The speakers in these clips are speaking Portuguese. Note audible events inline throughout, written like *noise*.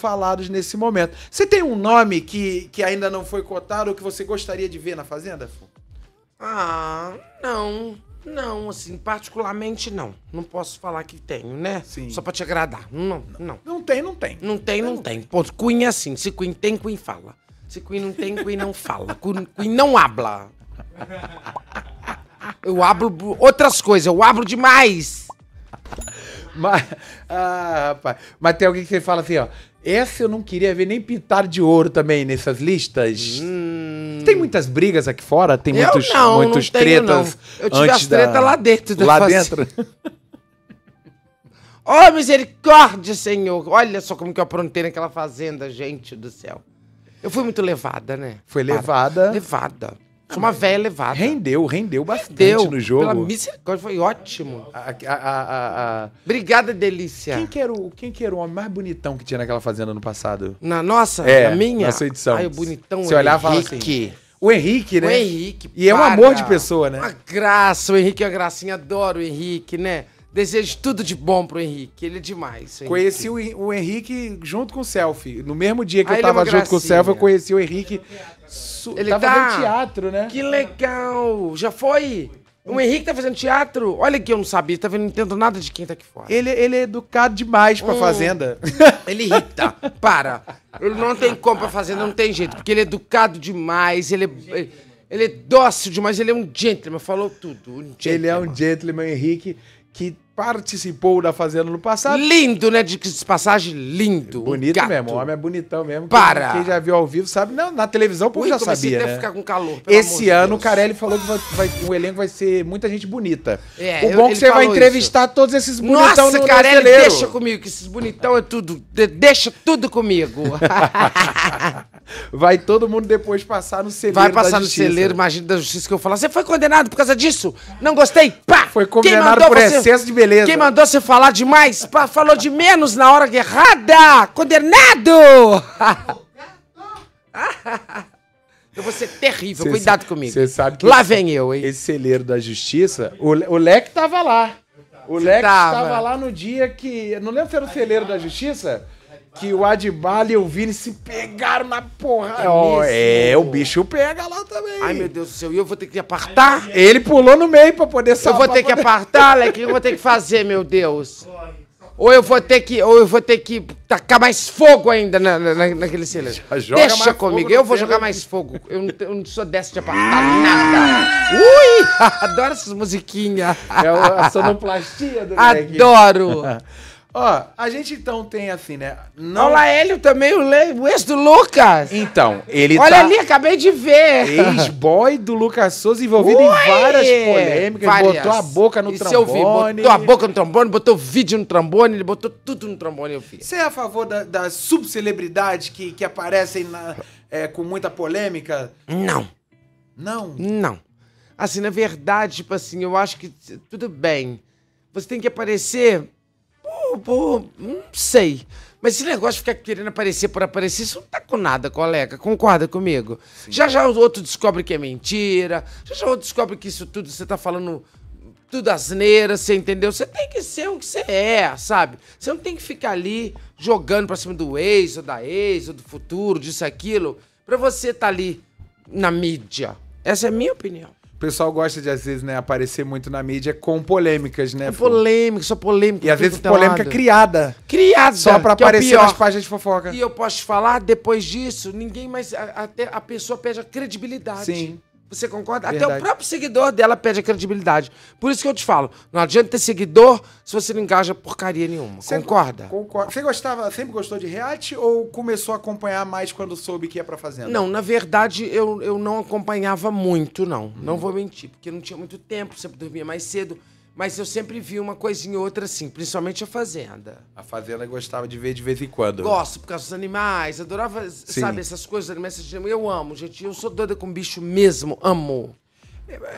falados nesse momento. Você tem um nome que, que ainda não foi cotado ou que você gostaria de ver na Fazenda, Ah, não. Não, assim, particularmente não. Não posso falar que tenho, né? Sim. Só pra te agradar. Não, não. Não, não tem, não tem. Não tem, não, não tem. tem. cunha Queen é assim. Se Queen tem, Queen fala. Se Queen não tem, Queen não fala. Queen, não habla. Eu abro outras coisas, eu abro demais. Mas, ah, rapaz. Mas tem alguém que fala assim, ó. Essa eu não queria ver nem pintar de ouro também nessas listas. Hum. Tem muitas brigas aqui fora, tem eu muitos, não, muitos não tretas. Tenho, não. Eu tive as tretas da... lá dentro. Lá *laughs* dentro? oh, misericórdia, Senhor! Olha só como que eu aprontei naquela fazenda, gente do céu. Eu fui muito levada, né? Foi levada. Levada. Foi é uma velha levada. Rendeu, rendeu bastante no jogo. Pela misericórdia, foi ótimo. A, a- a- a- a- Obrigada, delícia. Quem, que era o, quem que era o homem mais bonitão que tinha naquela fazenda no passado? Na nossa, É, na minha. na sua edição. Ai, o bonitão Você olhava e assim, Henrique. O Henrique, né? O Henrique. E é um amor de pessoa, né? Uma graça, o Henrique é uma gracinha, adoro o Henrique, né? Desejo tudo de bom pro Henrique. Ele é demais. O Conheci o, o, Henrique junto com o Selfie. No mesmo dia que ah, eu é tava é junto com o Selfie, eu conheci o Henrique. Ele tava tá... teatro, né? Que legal! Já foi? O Henrique tá fazendo teatro? Olha que eu não sabia, tá vendo? Não entendo nada de quem tá aqui fora. Ele, ele é educado demais pra hum, fazenda. *laughs* Ele irrita. Para. Ele não tem como pra fazenda, não tem jeito. Porque ele é educado demais, ele é, ele é dócil demais, ele é um gentleman. Falou tudo. Um gentleman. Ele é um gentleman, Henrique que participou da Fazenda no passado. Lindo, né? De passagem, lindo. É bonito mesmo, o homem é bonitão mesmo. Para! Quem já viu ao vivo sabe, não, na televisão o povo já sabia, né? ficar com calor, Esse ano o Carelli falou que vai, vai, o elenco vai ser muita gente bonita. É, o bom eu, que você vai entrevistar isso. todos esses bonitão Nossa, no Carelli, brasileiro. deixa comigo, que esses bonitão é tudo, de, deixa tudo comigo. *laughs* vai todo mundo depois passar no celeiro Vai passar no celeiro, imagina da justiça que eu falar, você foi condenado por causa disso? Não gostei? Pá! Foi condenado por você, excesso de beleza. Quem mandou você falar demais? falou de menos na hora errada! Condenado! *laughs* Eu vou ser terrível, cê cuidado comigo. Você sabe que. Lá vem eu, hein? Esse celeiro da justiça, o, o Leque tava lá. O Leque tava lá no dia que. Não lembro se era o celeiro da justiça? Que o Adibala e o Vini se pegaram na porrada. Oh, é, o bicho pega lá também. Ai, meu Deus do céu, e eu vou ter que apartar? Ele pulou no meio pra poder salvar. Eu vou ter que apartar, Leque, o que eu vou ter que fazer, meu Deus? Ou eu vou ter que, ou eu vou ter que tacar mais fogo ainda na, na, naquele cilindro. Deixa comigo, eu vou jogar mais fogo. Eu não, eu não sou dessa de apartar nada. Ui! *laughs* Adoro essas musiquinhas. É a sonoplastia do *laughs* Adoro! *laughs* Ó, a gente então tem assim, né? Não... Olha lá, Hélio também, o, Le... o ex do Lucas. Então, ele Olha tá ali, acabei de ver. Ex-boy do Lucas Souza envolvido Ui! em várias polêmicas. Várias. Botou a boca no Isso trombone. Eu vi. Botou a boca no trombone, botou vídeo no trombone, ele botou tudo no trombone, eu vi. Você é a favor da, das subcelebridades que, que aparecem na, é, com muita polêmica? Não. Não? Não. Assim, na verdade, tipo assim, eu acho que tudo bem. Você tem que aparecer não sei. Mas esse negócio de ficar querendo aparecer por aparecer, isso não tá com nada, colega. Concorda comigo? Sim. Já já o outro descobre que é mentira. Já já o outro descobre que isso tudo você tá falando tudo asneira, você entendeu? Você tem que ser o que você é, sabe? Você não tem que ficar ali jogando pra cima do ex ou da ex ou do futuro, disso, aquilo, pra você tá ali na mídia. Essa é a minha opinião. O pessoal gosta de, às vezes, né, aparecer muito na mídia com polêmicas, né? Com polêmica, só polêmica. E às vezes polêmica criada. Criada! Só pra é aparecer é nas páginas de fofoca. E eu posso falar, depois disso, ninguém mais. até a pessoa perde a credibilidade. Sim. Você concorda? Verdade. Até o próprio seguidor dela perde a credibilidade. Por isso que eu te falo, não adianta ter seguidor se você não engaja porcaria nenhuma. Você concorda? Concordo. Você gostava, sempre gostou de reality ou começou a acompanhar mais quando soube que ia pra fazenda? Não, na verdade eu, eu não acompanhava muito, não. Hum. Não vou mentir, porque não tinha muito tempo, sempre dormia mais cedo. Mas eu sempre vi uma coisinha ou outra assim, principalmente a Fazenda. A Fazenda eu gostava de ver de vez em quando. Gosto, por causa dos animais, adorava, Sim. sabe, essas coisas, animais, eu amo, gente. Eu sou doida com bicho mesmo, amo.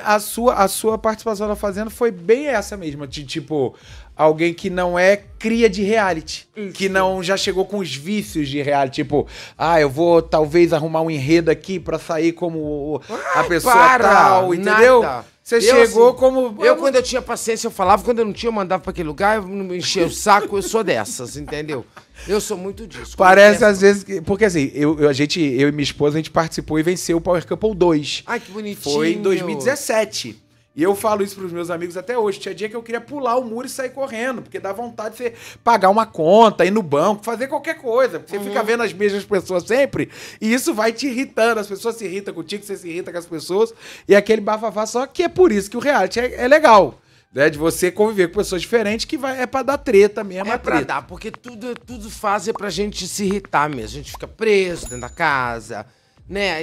A sua, a sua participação na Fazenda foi bem essa mesma, de tipo, alguém que não é cria de reality. Isso. Que não já chegou com os vícios de reality. Tipo, ah, eu vou talvez arrumar um enredo aqui pra sair como a Ai, ah, pessoa para, tal, entendeu? Nada. Você eu, chegou assim, como. Eu, quando eu tinha paciência, eu falava, quando eu não tinha, eu mandava pra aquele lugar, eu enchia o saco, eu sou dessas, entendeu? Eu sou muito disso. Parece é às é? vezes que. Porque assim, eu, eu, a gente, eu e minha esposa, a gente participou e venceu o Power Couple 2. Ai, que bonitinho. Foi em 2017. E eu falo isso pros meus amigos até hoje. Tinha dia que eu queria pular o muro e sair correndo, porque dá vontade de você pagar uma conta, ir no banco, fazer qualquer coisa. Você uhum. fica vendo as mesmas pessoas sempre e isso vai te irritando. As pessoas se irritam contigo, você se irrita com as pessoas e aquele bafafá. Só que é por isso que o reality é, é legal. Né, de você conviver com pessoas diferentes que vai, é pra dar treta mesmo. É, é pra dar, porque tudo, tudo faz é pra gente se irritar mesmo. A gente fica preso dentro da casa né?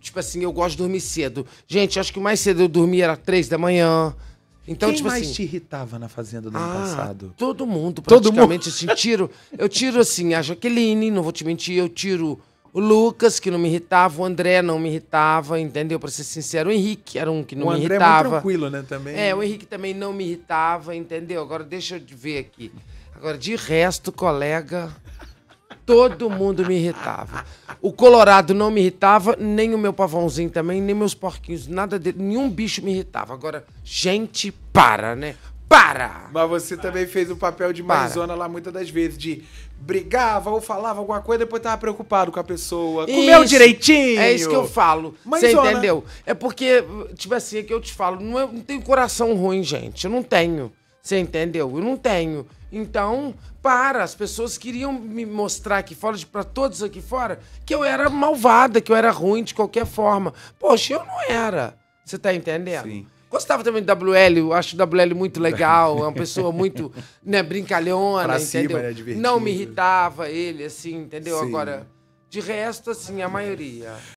tipo assim, eu gosto de dormir cedo. Gente, acho que mais cedo eu dormia era três da manhã. Então, Quem tipo mais assim, te irritava na fazenda do ah, ano passado? Todo mundo, praticamente, todo mundo. assim, tiro. Eu tiro assim, a Jaqueline, não vou te mentir, eu tiro o Lucas, que não me irritava, o André não me irritava, entendeu? Pra ser sincero, o Henrique era um que não o me irritava. O é muito tranquilo, né, também? É, o Henrique também não me irritava, entendeu? Agora deixa eu ver aqui. Agora, de resto, colega. Todo mundo me irritava. O Colorado não me irritava, nem o meu pavãozinho também, nem meus porquinhos, nada de, nenhum bicho me irritava. Agora, gente, para, né? Para! Mas você para. também fez o papel de maisona lá muitas das vezes, de brigava ou falava alguma coisa, depois tava preocupado com a pessoa. Isso, Comeu direitinho! É isso que eu falo. Você entendeu? É porque, tipo assim, é que eu te falo, não, é, não tenho coração ruim, gente. Eu não tenho. Você entendeu? Eu não tenho. Então, para, as pessoas queriam me mostrar aqui fora, para todos aqui fora, que eu era malvada, que eu era ruim de qualquer forma. Poxa, eu não era. Você tá entendendo? Sim. Gostava também do WL, eu acho o WL muito legal, é uma pessoa muito *laughs* né, brincalhona, pra entendeu? Cima, né, não me irritava ele, assim, entendeu? Sim. Agora, de resto, assim, a maioria.